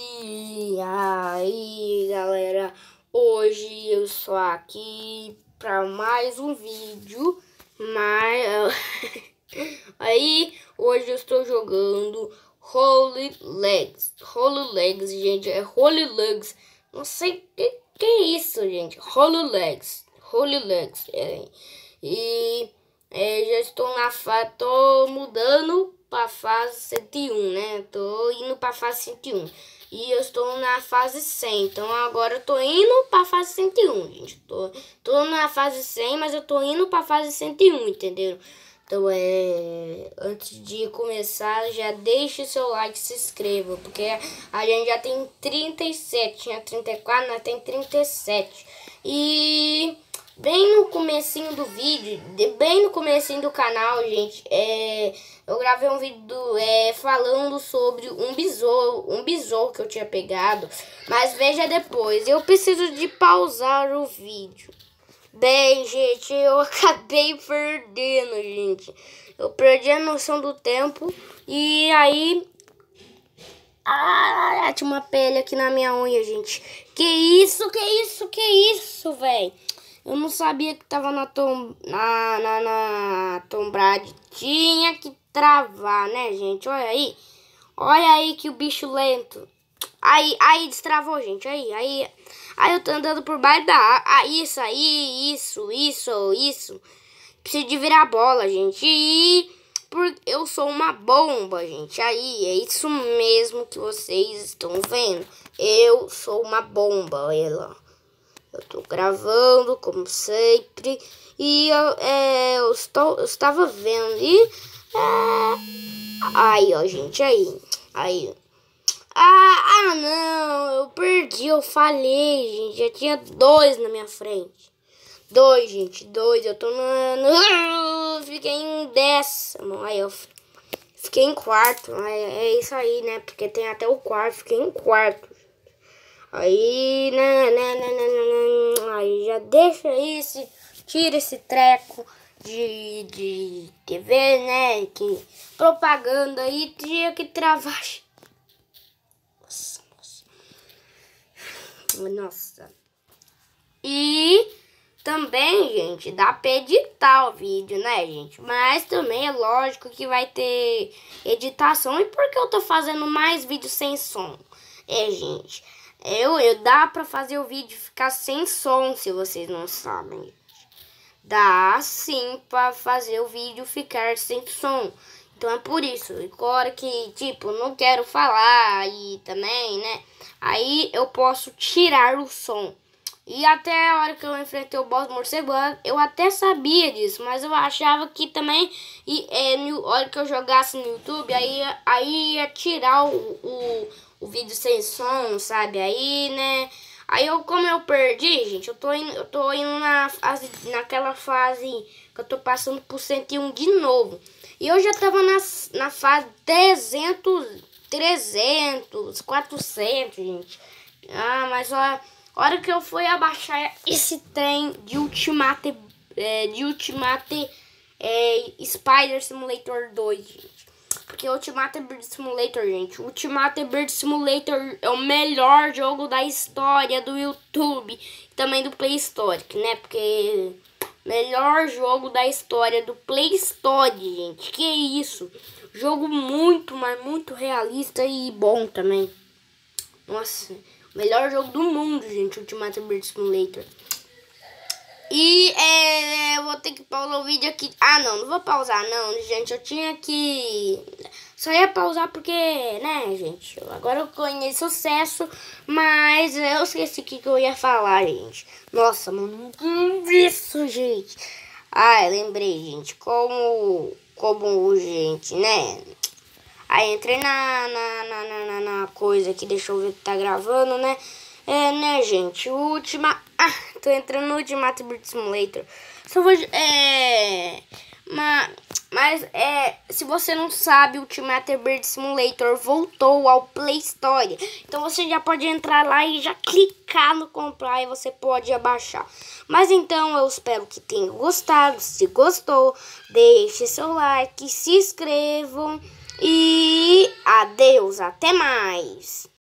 E aí galera, hoje eu sou aqui para mais um vídeo, mas aí hoje eu estou jogando Holy Legs, Holy Legs gente, é Holy Legs, não sei que, que é isso gente, Holy Legs, Holy Legs, é. e é, já estou na fase, tô mudando para fase 101, né, tô indo para fase 101. E eu estou na fase 100. Então agora eu estou indo para a fase 101, gente. Tô, tô na fase 100, mas eu estou indo para a fase 101, entendeu? Então é. Antes de começar, já deixe seu like, e se inscreva, porque a gente já tem 37, tinha 34, nós tem 37. E bem no comecinho do vídeo, bem no comecinho do canal, gente, é eu gravei um vídeo é, falando sobre um besouro, um besouro que eu tinha pegado. Mas veja depois, eu preciso de pausar o vídeo. Bem, gente, eu acabei perdendo, gente. Eu perdi a noção do tempo e aí... Ah, tinha uma pele aqui na minha unha, gente. Que isso, que isso, que isso, velho. Eu não sabia que tava na, tom... na, na, na a tinha que travar, né, gente? Olha aí. Olha aí que o bicho lento. Aí, aí destravou, gente. Aí, aí. Aí eu tô andando por baixo da Ah, isso aí, isso, isso, isso. Preciso de virar bola, gente. E porque eu sou uma bomba, gente. Aí, é isso mesmo que vocês estão vendo. Eu sou uma bomba, lá. Eu tô gravando, como sempre. E eu, é, eu, estou, eu estava vendo. E. É... Aí, ó, gente, aí. Aí. Ah, ah, não. Eu perdi, eu falei gente. Já tinha dois na minha frente. Dois, gente, dois. Eu tô na. na fiquei em décimo. Aí eu fiquei em quarto. É, é isso aí, né? Porque tem até o quarto. Fiquei em quarto. Aí, né, né, né, né, aí já deixa isso, tira esse treco de, de TV, né, que propaganda aí tinha que travar. Nossa, nossa. Nossa. E também, gente, dá pra editar o vídeo, né, gente? Mas também é lógico que vai ter editação. E por que eu tô fazendo mais vídeos sem som? É, gente eu, eu dá pra fazer o vídeo ficar sem som, se vocês não sabem. Dá sim pra fazer o vídeo ficar sem som. Então é por isso. e Agora que, tipo, não quero falar e também, né? Aí eu posso tirar o som. E até a hora que eu enfrentei o boss morcego, eu até sabia disso, mas eu achava que também, e, é, no hora que eu jogasse no YouTube, aí, aí ia tirar o, o o vídeo sem som, sabe? Aí, né? Aí eu, como eu perdi, gente, eu tô indo, eu tô indo na fase, naquela fase que eu tô passando por 101 de novo. E eu já tava na, na fase 300, 300, 400, gente. Ah, mas a hora que eu fui abaixar esse trem de Ultimate, é, de Ultimate é, Spider Simulator 2, gente porque Ultimate Bird Simulator, gente. Ultimate Bird Simulator é o melhor jogo da história do YouTube. Também do Play Store, né? Porque... Melhor jogo da história do Play Store, gente. Que isso. Jogo muito, mas muito realista e bom também. Nossa, melhor jogo do mundo, gente. Ultimate Bird Simulator. E é, eu vou ter que pausar o vídeo aqui. Ah, não, não vou pausar, não, gente. Eu tinha que. Só ia pausar porque, né, gente? Agora eu o sucesso, mas eu esqueci o que, que eu ia falar, gente. Nossa, mano, isso, gente. Ah, lembrei, gente. Como. Como, gente, né? Aí entrei na, na, na, na, na coisa aqui. Deixa eu ver que tá gravando, né? É, né, gente? Última ah, tô entrando no Ultimate Bird Simulator. Só vou... É... Mas, mas é, se você não sabe, o Ultimate Bird Simulator voltou ao Play Store. Então você já pode entrar lá e já clicar no comprar e você pode abaixar. Mas então eu espero que tenham gostado. Se gostou, deixe seu like, se inscrevam e adeus, até mais.